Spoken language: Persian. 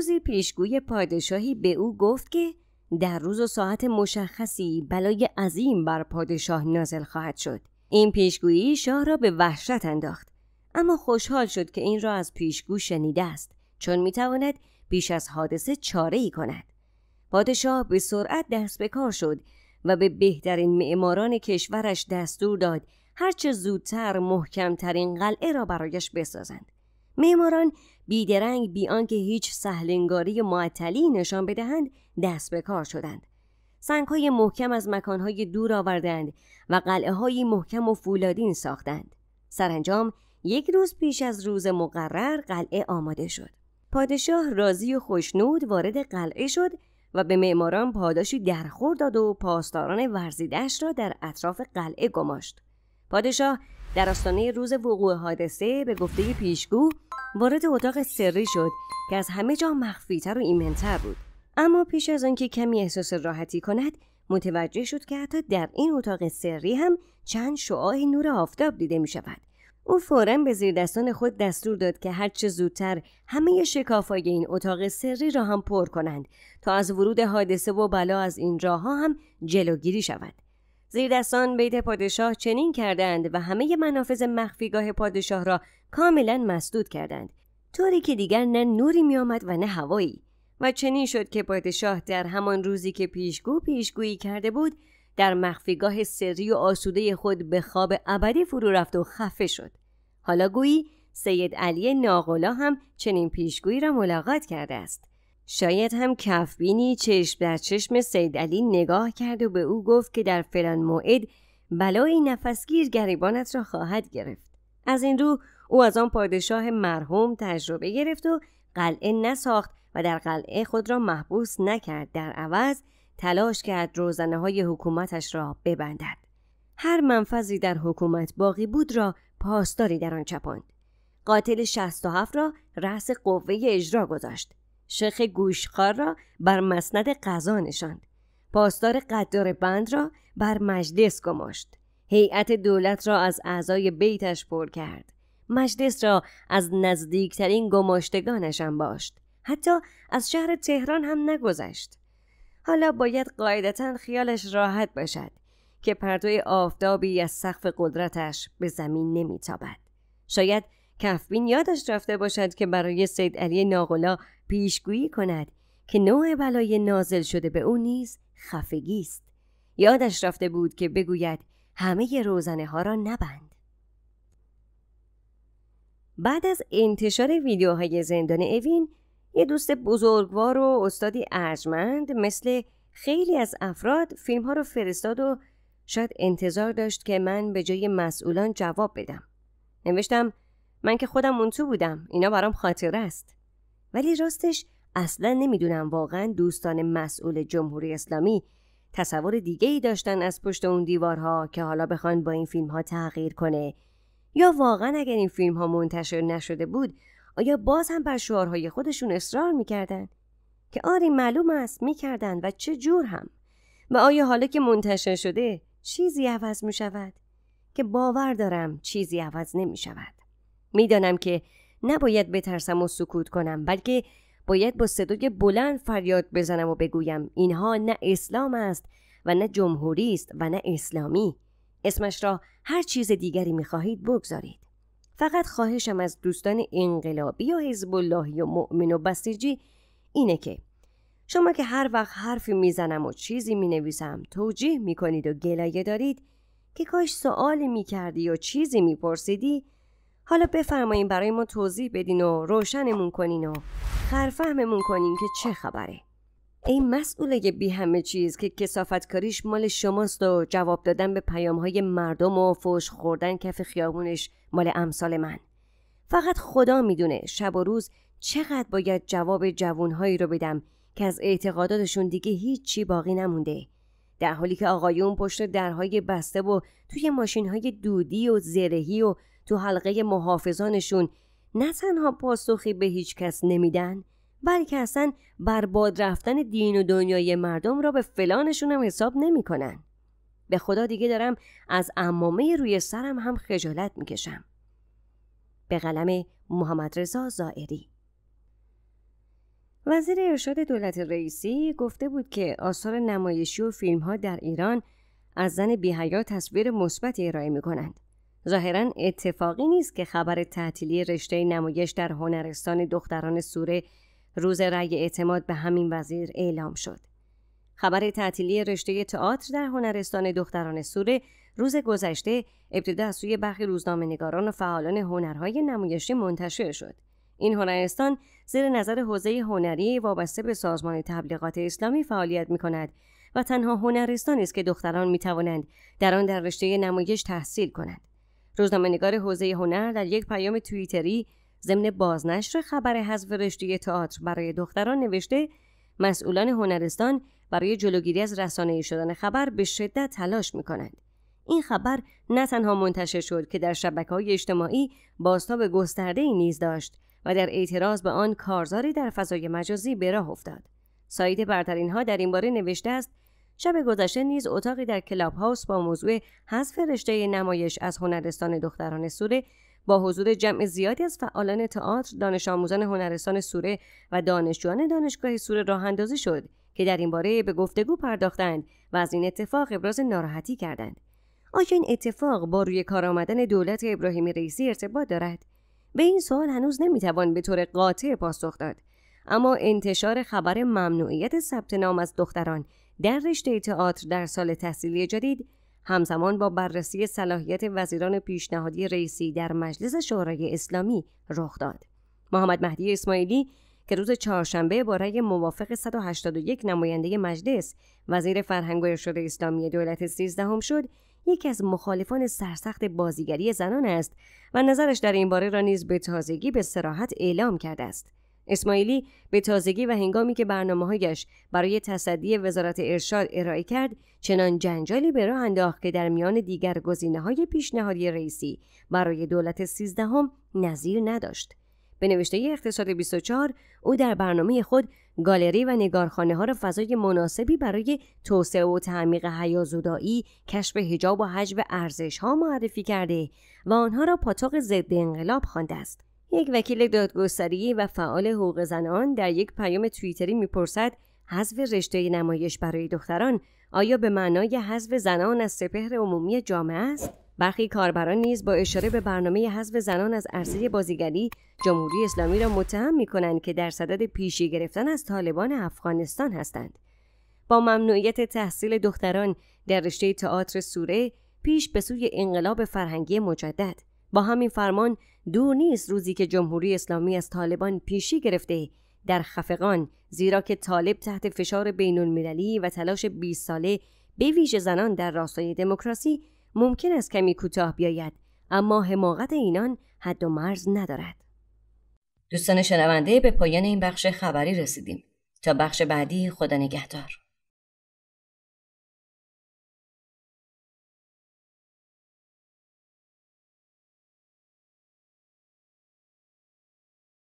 روزی پیشگوی پادشاهی به او گفت که در روز و ساعت مشخصی بلای عظیم بر پادشاه نازل خواهد شد. این پیشگویی شاه را به وحشت انداخت. اما خوشحال شد که این را از پیشگو شنیده است چون میتواند بیش از حادثه چاره ای کند. پادشاه به سرعت دست به کار شد و به بهترین معماران کشورش دستور داد هرچه زودتر محکمترین قلعه را برایش بسازند. معماران بیدرنگ بی آنکه هیچ سهلنگاری معطلی نشان بدهند دست به کار شدند سنگهای محکم از مکانهای دور آوردند و قلعه های محکم و فولادین ساختند سرانجام یک روز پیش از روز مقرر قلعه آماده شد پادشاه راضی و خوشنود وارد قلعه شد و به معماران پاداشی درخور داد و پاسداران ورزیدش را در اطراف قلعه گماشت پادشاه در آستانه روز وقوع حادثه به گفته پیشگو وارد اتاق سری شد که از همه جا مخفیتر و ایمنتر بود اما پیش از آنکه کمی احساس راحتی کند متوجه شد که حتی در این اتاق سری هم چند شعاع نور آفتاب دیده می شود او فورا به زیر دستان خود دستور داد که هرچه زودتر همه شکافای این اتاق سری را هم پر کنند تا از ورود حادثه و بلا از این راه ها هم جلوگیری شود دستان بیت پادشاه چنین کردند و همه منافذ مخفیگاه پادشاه را کاملا مسدود کردند طوری که دیگر نه نوری میآمد و نه هوایی و چنین شد که پادشاه در همان روزی که پیشگو پیشگویی کرده بود در مخفیگاه سری و آسوده خود به خواب ابدی فرو رفت و خفه شد حالا گویی سید علی ناقلا هم چنین پیشگویی را ملاقات کرده است شاید هم کفبینی چشم در چشم سید علی نگاه کرد و به او گفت که در فلان موعد بلایی نفسگیر گریبانت را خواهد گرفت از این رو او از آن پادشاه مرحوم تجربه گرفت و قلعه نساخت و در قلعه خود را محبوس نکرد در عوض تلاش کرد روزنه های حکومتش را ببندد هر منفذی در حکومت باقی بود را پاسداری در آن چپاند قاتل 67 را رأس قوه اجرا گذاشت شخ گوشخار را بر مسند قضا نشاند پاسدار قدار بند را بر مجلس گماشت هیئت دولت را از اعضای بیتش پر کرد مجلس را از نزدیکترین گماشتگانش باشت حتی از شهر تهران هم نگذشت حالا باید قاعدتا خیالش راحت باشد که پرتوی آفتابی از سقف قدرتش به زمین نمیتابد شاید کفبین یادش رفته باشد که برای سید علی ناغلا پیشگویی کند که نوع بلای نازل شده به او نیز خفگی است یادش رفته بود که بگوید همه روزنه ها را نبند بعد از انتشار ویدیوهای زندان اوین یه دوست بزرگوار و استادی ارجمند مثل خیلی از افراد فیلم ها رو فرستاد و شاید انتظار داشت که من به جای مسئولان جواب بدم نوشتم من که خودم اون تو بودم اینا برام خاطر است ولی راستش اصلا نمیدونم واقعا دوستان مسئول جمهوری اسلامی تصور دیگه ای داشتن از پشت اون دیوارها که حالا بخوان با این فیلم ها تغییر کنه یا واقعا اگر این فیلم ها منتشر نشده بود آیا باز هم بر شعارهای خودشون اصرار میکردن که آری معلوم است میکردن و چه جور هم و آیا حالا که منتشر شده چیزی عوض میشود؟ که باور دارم چیزی عوض نمیشود. میدانم که نباید بترسم و سکوت کنم بلکه باید با صدای بلند فریاد بزنم و بگویم اینها نه اسلام است و نه جمهوری است و نه اسلامی اسمش را هر چیز دیگری میخواهید بگذارید فقط خواهشم از دوستان انقلابی و حزب الله و مؤمن و بسیجی اینه که شما که هر وقت حرفی میزنم و چیزی مینویسم توجیه میکنید و گلایه دارید که کاش سوالی میکردی یا چیزی میپرسیدی حالا بفرمایین برای ما توضیح بدین و روشنمون کنین و خرفهممون کنین که چه خبره ای مسئوله بی همه چیز که کسافتکاریش مال شماست و جواب دادن به پیام های مردم و فوش خوردن کف خیابونش مال امثال من فقط خدا میدونه شب و روز چقدر باید جواب جوونهایی رو بدم که از اعتقاداتشون دیگه هیچی باقی نمونده در حالی که آقایون پشت درهای بسته و توی ماشینهای دودی و زرهی و تو حلقه محافظانشون نه تنها پاسخی به هیچ کس نمیدن بلکه اصلا برباد رفتن دین و دنیای مردم را به فلانشون هم حساب نمیکنن. به خدا دیگه دارم از امامه روی سرم هم خجالت میکشم. به قلم محمد رضا زائری وزیر ارشاد دولت رئیسی گفته بود که آثار نمایشی و فیلم ها در ایران از زن بیهیا تصویر مثبتی ارائه می کنند. ظاهرا اتفاقی نیست که خبر تعطیلی رشته نمایش در هنرستان دختران سوره روز رأی اعتماد به همین وزیر اعلام شد. خبر تعطیلی رشته تئاتر در هنرستان دختران سوره روز گذشته ابتدا از سوی برخی روزنامه نگاران و فعالان هنرهای نمایشی منتشر شد. این هنرستان زیر نظر حوزه هنری وابسته به سازمان تبلیغات اسلامی فعالیت می کند و تنها هنرستانی است که دختران می توانند در آن در رشته نمایش تحصیل کنند. روزنامهنگار حوزه هنر در یک پیام توییتری ضمن بازنشر خبر حذف رشته تئاتر برای دختران نوشته مسئولان هنرستان برای جلوگیری از رسانه شدن خبر به شدت تلاش می‌کنند. این خبر نه تنها منتشر شد که در شبکه های اجتماعی بازتاب گسترده ای نیز داشت و در اعتراض به آن کارزاری در فضای مجازی به راه افتاد. سایت ها در این باره نوشته است شب گذشته نیز اتاقی در کلاب هاوس با موضوع حذف رشته نمایش از هنرستان دختران سوره با حضور جمع زیادی از فعالان تئاتر، دانش آموزان هنرستان سوره و دانشجویان دانشگاه سوره راه اندازی شد که در این باره به گفتگو پرداختند و از این اتفاق ابراز ناراحتی کردند. آیا این اتفاق با روی کار آمدن دولت ابراهیم رئیسی ارتباط دارد؟ به این سوال هنوز نمیتوان به طور قاطع پاسخ داد. اما انتشار خبر ممنوعیت ثبت نام از دختران در رشته تئاتر در سال تحصیلی جدید همزمان با بررسی صلاحیت وزیران پیشنهادی رئیسی در مجلس شورای اسلامی رخ داد. محمد مهدی اسماعیلی که روز چهارشنبه با رأی موافق 181 نماینده مجلس وزیر فرهنگ و ارشاد اسلامی دولت سیزدهم شد یکی از مخالفان سرسخت بازیگری زنان است و نظرش در این باره را نیز به تازگی به سراحت اعلام کرده است اسماعیلی به تازگی و هنگامی که برنامههایش برای تصدی وزارت ارشاد ارائه کرد چنان جنجالی به راه انداخت که در میان دیگر گزینه های پیشنهادی رئیسی برای دولت سیزدهم نظیر نداشت به نوشته اقتصاد 24 او در برنامه خود گالری و نگارخانه ها را فضای مناسبی برای توسعه و تعمیق حیازودایی، کشف هجاب و حجو ارزش ها معرفی کرده و آنها را پاتاق ضد انقلاب خوانده است. یک وکیل دادگستری و فعال حقوق زنان در یک پیام توییتری میپرسد حذف رشته نمایش برای دختران آیا به معنای حذف زنان از سپهر عمومی جامعه است برخی کاربران نیز با اشاره به برنامه حذف زنان از عرصه بازیگری جمهوری اسلامی را متهم می کنند که در صدد پیشی گرفتن از طالبان افغانستان هستند با ممنوعیت تحصیل دختران در رشته تئاتر سوره پیش به سوی انقلاب فرهنگی مجدد با همین فرمان دور نیست روزی که جمهوری اسلامی از طالبان پیشی گرفته در خفقان زیرا که طالب تحت فشار بین المللی و تلاش 20 ساله به ویژه زنان در راستای دموکراسی ممکن است کمی کوتاه بیاید اما حماقت اینان حد و مرز ندارد دوستان شنونده به پایان این بخش خبری رسیدیم تا بخش بعدی خدا نگهدار